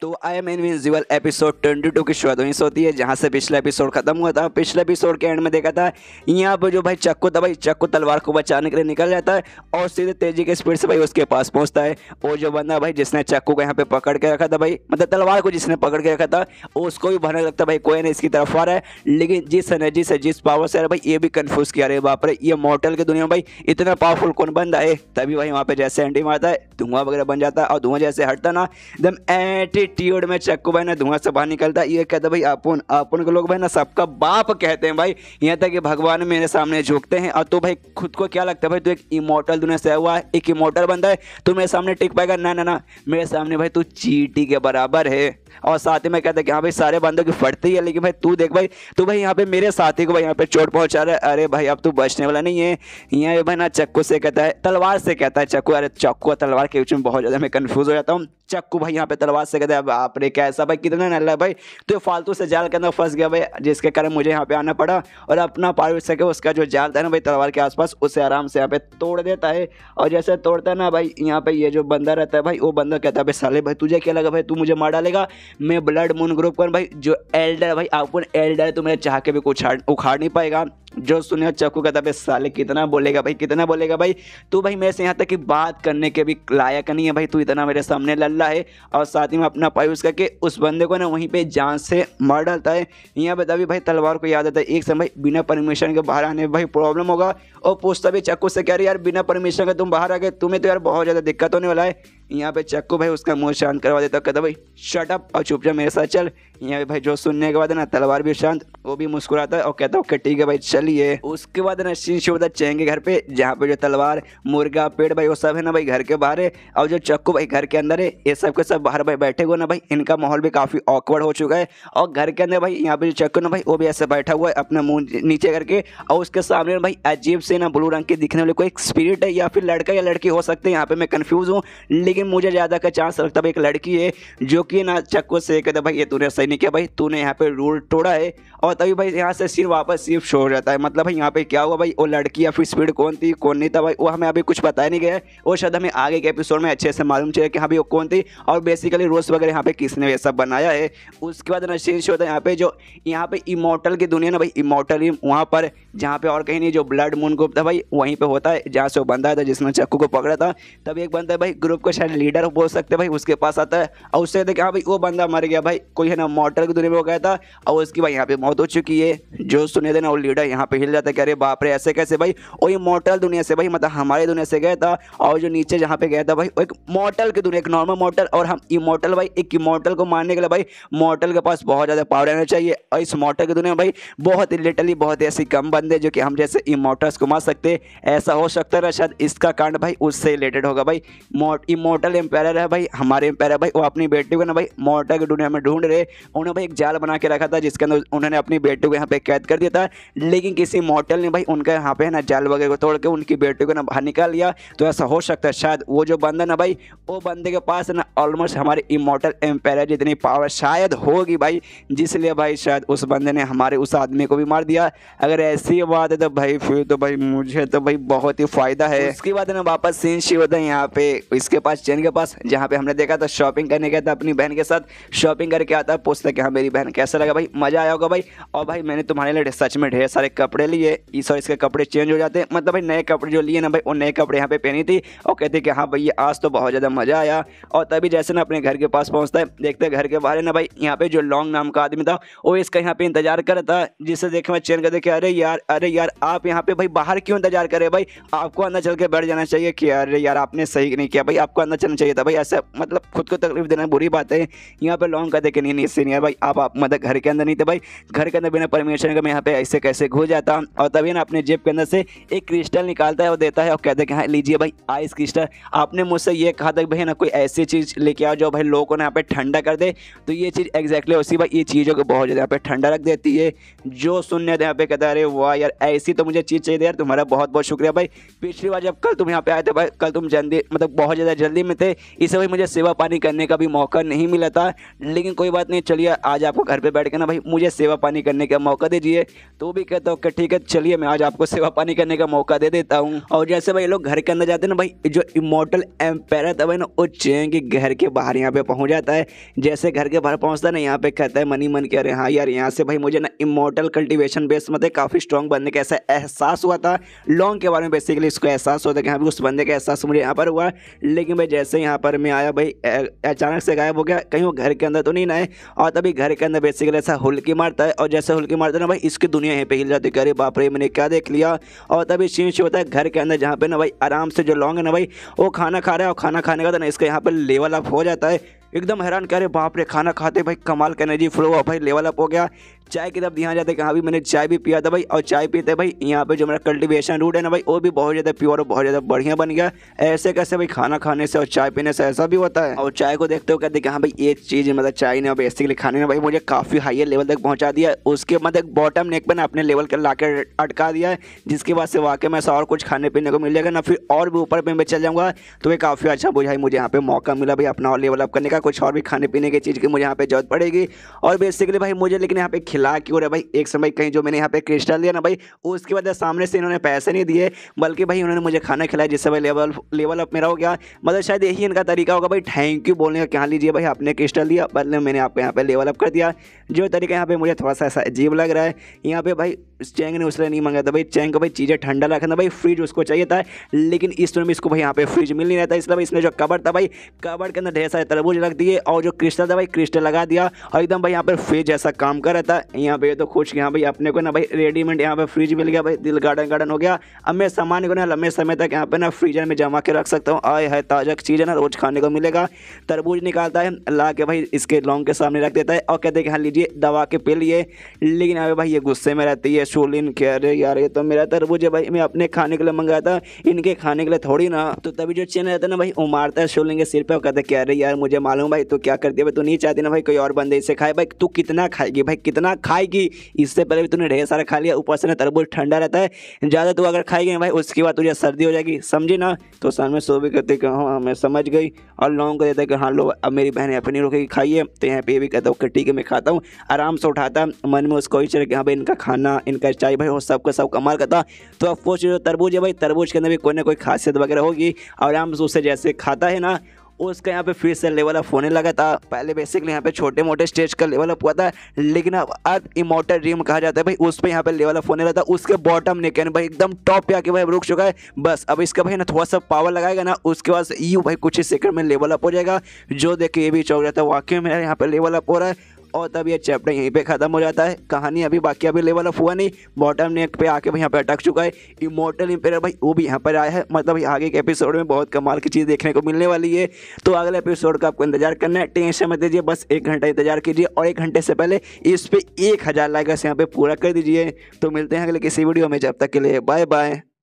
तो I am invisible episode twenty two की शुरुआत वहीं से होती है जहाँ से पिछला एपिसोड खत्म हुआ था पिछले एपिसोड के एंड में देखा था यहाँ पर जो भाई चक्कू था भाई चक्को तलवार को बचाने के लिए निकल जाता है और सीधे तेजी के स्पीड से भाई उसके पास पहुँचता है और जो बंदा भाई जिसने चक्कू को यहाँ पे पकड़ के रखा था भाई मतलब तलवार को जिसने पकड़ के रखा था उसको भी भरने लगता भाई कोई नहीं इसकी तरफ आ रहा है लेकिन जिस एनर्जी से जिस पावर से भाई ये भी कन्फ्यूज़ किया रहे बाप रे ये मॉडल की दुनिया में भाई इतना पावरफुल कौन बंदा है तभी भाई वहाँ पर जैसे एंटी मारता है धुआं वगैरह बन जाता है और धुआं जैसे हटता ना एकदम एंटी भाई टीओड में चक्कू भाई ना धुआं से बाहर निकलता ये कहता भाई अपन अपन को लोग भाई ना सबका बाप कहते हैं भाई यहाँ तक कि भगवान मेरे सामने झुकते हैं और तो भाई खुद को क्या लगता है भाई तू एक इमोटल दुनिया से हुआ है एक इमोटल बंदा है तू मेरे सामने टिक पाएगा ना ना ना मेरे सामने भाई तू चीटी के बराबर है और साथ ही में कहता है कि हाँ भाई सारे बंदों की फटती है लेकिन भाई तू देख भाई तू भाई यहाँ पे मेरे साथी को भाई यहाँ पे चोट पहुँचा रहा है अरे भाई अब तू बचने वाला नहीं है यहाँ भाई ना चक्कू से कहता है तलवार से कहता है चक्कू अरे चक्कू और तलवार के बीच में बहुत ज़्यादा मैं कन्फ्यूज़ हो जाता हूँ चक्कू भाई यहाँ पे तलवार से कहते हैं आप रे कैसा भाई कितना है भाई तो फालतू से जाल के अंदर फंस गया भाई जिसके कारण मुझे यहाँ पे आना पड़ा और अपना पार सके उसका जो जाल था ना भाई तलवार के आसपास उसे आराम से यहाँ पे तोड़ देता है और जैसे तोड़ता है ना भाई यहाँ पे ये जो बंदा रहता है भाई वो बंदा कहता है भाई साले भाई तुझे क्या लगा भाई तू मुझे मार डालेगा मैं ब्लड मून ग्रुप कौन भाई जो एल्डर भाई आपको एल्डर है तो मेरे चाह के भी उछाड़ उखाड़ नहीं पाएगा जो सुने चक्कू कहता भाई साले कितना बोलेगा भाई कितना बोलेगा भाई तू भाई मेरे से यहाँ तक कि बात करने के भी लायक नहीं है भाई तू इतना मेरे सामने लल्ला है और साथ ही में अपना उस करके उस बंदे को ना वहीं पे जान से मार डालता है यहाँ पे तभी भाई तलवार को याद आता है एक समय भाई बिना परमिशन के बाहर आने में भाई प्रॉब्लम होगा और पूछता भी चक्कू से कह रहे यार बिना परमिशन के तुम बाहर आ गए तुम्हें तो यार बहुत ज़्यादा दिक्कत होने वाला है यहाँ पे चक्कू भाई उसका मुंह शांत करवा देता कहता भाई शट अप और चुप जा मेरे साथ चल यहाँ पे भाई जो सुनने के बाद ना तलवार भी शांत वो भी मुस्कुराता है और कहता ओके ठीक है भाई चल लिए उसके बाद ना सीन शिवदा चहेंगे घर पे जहाँ पे जो तलवार मुर्गा पेड़ भाई वो सब है ना भाई घर के बाहर है और जो चक्कू भाई घर के अंदर है ये सब के सब बाहर भाई बैठे हुए ना भाई इनका माहौल भी काफ़ी ऑकवर्ड हो चुका है और घर के अंदर भाई यहाँ पे जो चक्कू ना भाई वो भी ऐसे बैठा हुआ है अपने मुँह नीचे करके और उसके सामने भाई अजीब से ना ब्लू रंग के दिखने वाले कोई स्पिरिट है या फिर लड़का या लड़की हो सकते हैं यहाँ पे मैं कन्फ्यूज़ हूँ लेकिन मुझे ज़्यादा का चांस लगता भाई एक लड़की है जो कि ना चक्कू से कहते भाई ये तूने सही नहीं किया भाई तूने यहाँ पे रूल तोड़ा है और तभी भाई यहाँ से सिर वापस सिर्फ शो हो जाता है है मतलब भाई यहाँ पे क्या हुआ भाई वो लड़की या फिर स्पीड कौन थी कौन नहीं था भाई वो हमें अभी कुछ बताया नहीं गया वो शायद हमें आगे के एपिसोड में अच्छे से मालूम चले कि हाँ भाई वो कौन थी और बेसिकली रोस वगैरह यहाँ पे किसने ये सब बनाया है उसके बाद नशीन शो था यहाँ पे जो यहाँ पे इमोटल की दुनिया ना भाई इमोटल वहाँ पर जहाँ पे और कहीं नहीं जो ब्लड मून ग्रुप था भाई वहीं पर होता है जहाँ से वो बंदा था जिसने चक्कू को पकड़ा था तब एक बंदा भाई ग्रुप का शायद लीडर बोल सकते भाई उसके पास आता है और उससे देखा हाँ भाई वो बंदा मर गया भाई कोई है ना मोटल की दुनिया में हो गया था और उसकी भाई यहाँ पे मौत हो चुकी है जो सुने थे ना वो लीडर यहाँ पे हिल जाता है कि अरे बाप रे ऐसे कैसे भाई वो मॉटल दुनिया से भाई मतलब हमारे दुनिया से गया था और जो नीचे जहाँ पे गया था भाई एक मॉटल की दुनिया एक नॉर्मल मॉटल और हम इमोटल भाई एक इमोटल को मारने के लिए भाई मॉटल के पास बहुत ज़्यादा पावर रहना चाहिए और इस मॉटल की दुनिया भाई बहुत ही लिटली बहुत ही ऐसी कम बंदे जो कि हम जैसे इमोटल्स को मार सकते ऐसा हो सकता है शायद इसका कांड भाई उससे रिलेटेड होगा भाई इमोटल एम्पायर है भाई हमारे एम्पायर भाई वो अपनी बेटी को ना भाई मॉटल की दुनिया में ढूंढ रहे उन्होंने भाई एक जाल बना के रखा था जिसके अंदर उन्होंने अपनी बेटी को यहाँ पे कैद कर दिया था लेकिन लेकिन किसी मॉटल ने भाई उनका यहाँ पे है ना जाल वगैरह को तोड़ के उनकी बेटी को ना बाहर निकाल लिया तो ऐसा हो सकता है शायद वो जो बंदा ना भाई वो बंदे के पास ना ऑलमोस्ट हमारे इमोटल एम्पायर जितनी पावर शायद होगी भाई जिसलिए भाई शायद उस बंदे ने हमारे उस आदमी को भी मार दिया अगर ऐसी बात है तो भाई फिर तो भाई मुझे तो भाई बहुत ही फ़ायदा है उसके बाद ना वापस सीन शिव होता है यहाँ पे इसके पास चैन के पास जहाँ पे हमने देखा था शॉपिंग करने गया था अपनी बहन के साथ शॉपिंग करके आता है पूछता कि हाँ मेरी बहन कैसा लगा भाई मज़ा आया होगा भाई और भाई मैंने तुम्हारे लिए सच में ढेर सारे कपड़े लिए सॉरी इसके कपड़े चेंज हो जाते हैं मतलब भाई नए कपड़े जो लिए ना भाई वो नए कपड़े यहाँ पे पहनी थी और कहती कि हाँ ये आज तो बहुत ज़्यादा मज़ा आया और तभी जैसे ना अपने घर के पास पहुँचता है देखते घर के बाहर ना भाई यहाँ पे जो लॉन्ग नाम का आदमी था वो इसका यहाँ पे इंतजार कर रहा था जिससे देखे मैं चेंज कर देखे अरे यार अरे यार आप यहाँ पे भाई बाहर क्यों इंतजार करे भाई आपको अंदर चल के बैठ जाना चाहिए कि अरे यार आपने सही नहीं किया भाई आपको अंदर चलना चाहिए था भाई ऐसा मतलब खुद को तकलीफ देना बुरी बात है यहाँ पे लॉन्ग कर देखे नहीं नहीं सीनियर भाई आप, मतलब घर के अंदर नहीं थे भाई घर के अंदर बिना परमिशन के मैं यहाँ पे ऐसे कैसे घूम हो जाता और तभी ना अपने जेब के अंदर से एक क्रिस्टल निकालता है और देता है और कहते हैं कि हाँ लीजिए भाई आइस क्रिस्टल आपने मुझसे ये कहा था भाई ना कोई ऐसी चीज़ लेके आओ जो भाई लोगों को यहाँ पे ठंडा कर दे तो ये चीज़ एग्जैक्टली उसी भाई ये चीज़ों को बहुत ज़्यादा यहाँ पे ठंडा रख देती है जो सुनने यहाँ पे कहता है अरे वाह यार ऐसी तो मुझे चीज़ चाहिए यार तुम्हारा बहुत बहुत शुक्रिया भाई पिछली बार जब कल तुम यहाँ पे आए थे भाई कल तुम जल्दी मतलब बहुत ज़्यादा जल्दी में थे इसे भाई मुझे सेवा पानी करने का भी मौका नहीं मिला था लेकिन कोई बात नहीं चलिए आज आपको घर पर बैठ के ना भाई मुझे सेवा पानी करने का मौका दीजिए तो भी कहता ओके ठीक है चलिए मैं आज आपको सेवा पानी करने का मौका दे देता हूँ और जैसे भाई लोग घर के अंदर जाते हैं ना भाई जो इमोटल एम्पायर था भाई ना वो चें कि घर के बाहर यहाँ पे पहुँच जाता है जैसे घर के बाहर पहुँचता है ना यहाँ पे कहता है मनी मन के अरे हाँ यार यहाँ से भाई मुझे ना इमोटल कल्टिवेशन बेस मतलब काफ़ी स्ट्रॉन्ग बनने का ऐसा एहसास हुआ था लॉन्ग के बारे में बेसिकली इसको एहसास होता है कि हाँ उस बंदे का एहसास मुझे यहाँ पर हुआ लेकिन भाई जैसे यहाँ पर मैं आया भाई अचानक से गायब हो गया कहीं वो घर के अंदर तो नहीं ना है और तभी घर के अंदर बेसिकली ऐसा हुल्की मारता है और जैसे हुल्की मारता है ना भाई इसकी दुनिया यहीं पर हिल जाती तो गरे बाप रे मैंने क्या देख लिया और तभी सीन शो होता है घर के अंदर जहाँ पे ना भाई आराम से जो लॉन्ग है ना भाई वो खाना खा रहा है और खाना खाने का तो ना इसका यहाँ पर लेवल अप हो जाता है एकदम हैरान करे बाप रे खाना खाते भाई कमाल का एनर्जी फ्लो हुआ भाई लेवल अप हो गया चाय की तरफ ध्यान जाते हैं कहाँ भी मैंने चाय भी पिया था भाई और चाय पीते भाई यहाँ पे जो मेरा कल्टिवेशन रूट है ना भाई वो भी बहुत ज़्यादा प्योर और बहुत ज़्यादा बढ़िया बन गया ऐसे कैसे भाई खाना खाने से और चाय पीने से ऐसा भी होता है और चाय को देखते हुए कहते हैं हाँ भाई ये चीज़ मतलब चाय ने बेसिकली खाने ने भाई मुझे काफ़ी हाइयर लेवल तक पहुँचा दिया उसके बाद एक बॉटम नेक पर अपने लेवल का ला अटका दिया है जिसके बाद से वाकई में ऐसा और कुछ खाने पीने को मिल जाएगा ना फिर और भी ऊपर पर मैं चल जाऊँगा तो ये काफ़ी अच्छा बुझाई मुझे यहाँ पर मौका मिला भाई अपना और लेवल अप करने का कुछ और भी खाने पीने की चीज़ की मुझे यहाँ पर जरूरत पड़ेगी और बेसिकली भाई मुझे लेकिन यहाँ पे खिला के और भाई एक समय कहीं जो मैंने यहाँ पे क्रिस्टल दिया ना भाई उसके बाद सामने से इन्होंने पैसे नहीं दिए बल्कि भाई उन्होंने मुझे खाना खिलाया जिससे भाई लेवल लेवल अप मेरा हो गया मतलब शायद यही इनका तरीका होगा भाई थैंक यू बोलने का क्या हाँ लीजिए भाई आपने क्रिस्टल दिया बदले मैंने आपको यहाँ पे लेवल अप कर दिया जो तरीका यहाँ पर मुझे थोड़ा सा ऐसा अजीब लग रहा है यहाँ पे भाई चैंग ने उसने नहीं मंगाया था भाई चैंग को भाई चीज़ें ठंडा रखना था भाई फ्रिज उसको चाहिए था लेकिन इस स्टोर में इसको भाई यहाँ पे फ्रिज मिल नहीं रहा था इसलिए इसने जो कबर था भाई कबर के अंदर ढेर सारे तरबूज रख दिए और जो क्रिस्टल था भाई क्रिस्टल लगा दिया और एकदम भाई यहाँ पर फ्रिज ऐसा काम कर रहा था यहाँ पे तो खुश यहाँ भाई अपने को ना भाई रेडीमेड यहाँ पर फ्रिज मिल गया भाई दिल गार्डन गार्डन हो गया अब मैं सामान को ना लंबे समय तक यहाँ पर ना फ्रीजर में जमा के रख सकता हूँ आए है ताज़ा चीज़ है ना रोज़ खाने को मिलेगा तरबूज निकालता है ला के भाई इसके लॉन्ग के सामने रख देता है और कहते हैं कि हाँ लीजिए दवा के पी लिए लेकिन यहाँ भाई ये गुस्से में रहती है सोलिन कह रहे यार ये तो मेरा तरबूज है भाई मैं अपने खाने के लिए मंगाया था इनके खाने के लिए थोड़ी ना तो तभी जो चेन रहता है ना भाई उमारता है सोलिन के सिर पर कहते कह रहे यार मुझे मालूम भाई तो क्या करती है भाई तू नहीं चाहती ना भाई कोई और बंदे इसे खाए भाई तू कितना खाएगी भाई कितना खाएगी इससे पहले भी तूने ढेर सारा खा लिया ऊपर से ना तरबूज ठंडा रहता है ज़्यादा तू अगर खाएगी भाई उसके बाद तुझे सर्दी हो जाएगी समझी ना तो सर में सो भी कहते कि हाँ मैं समझ गई और लॉन्ग को देता कि हाँ लो अब मेरी बहन अपनी पर खाइए तो यहाँ पे भी कहता हूँ कि ठीक है मैं खाता हूँ आराम से उठाता मन में उसको ही कि हाँ भाई इनका खाना का स्टाइल भाई हो सबका सब कमाल का था तो आप सोच रहे तरबूज है भाई तरबूज के अंदर भी कोई ना कोई खासियत वगैरह होगी आराम से उसे जैसे खाता है ना उसका यहाँ पे फिर से लेवल अप होने लगा था पहले बेसिकली यहाँ पे छोटे मोटे स्टेज का लेवल अप हुआ था लेकिन अब अर्थ इमोटर ड्रीम कहा जाता है भाई उस पर यहाँ पे लेवल अप होने लगा था उसके बॉटम ने कहने भाई एकदम टॉप पे आके भाई रुक चुका है बस अब इसका भाई ना थोड़ा सा पावर लगाएगा ना उसके बाद यू भाई कुछ ही सेकंड में लेवल अप हो जाएगा जो देखिए ये भी चौक रहता है वाकई में यहाँ पे लेवल अप हो रहा है और तब ये चैप्टर यहीं पे ख़त्म हो जाता है कहानी अभी बाकी अभी लेवल ऑफ हुआ नहीं बॉटम नेक पे आके यहाँ पे अटक चुका है इमोटल इम्पेयर भाई वो भी यहाँ पर आया है मतलब आगे के एपिसोड में बहुत कमाल की चीज़ देखने को मिलने वाली है तो अगले एपिसोड का आपको इंतजार करना है टेंशन मत दीजिए बस एक घंटा इंतजार कीजिए और एक घंटे से पहले इस पर एक हज़ार लाइक यहाँ पर पूरा कर दीजिए तो मिलते हैं अगले किसी वीडियो में जब तक के लिए बाय बाय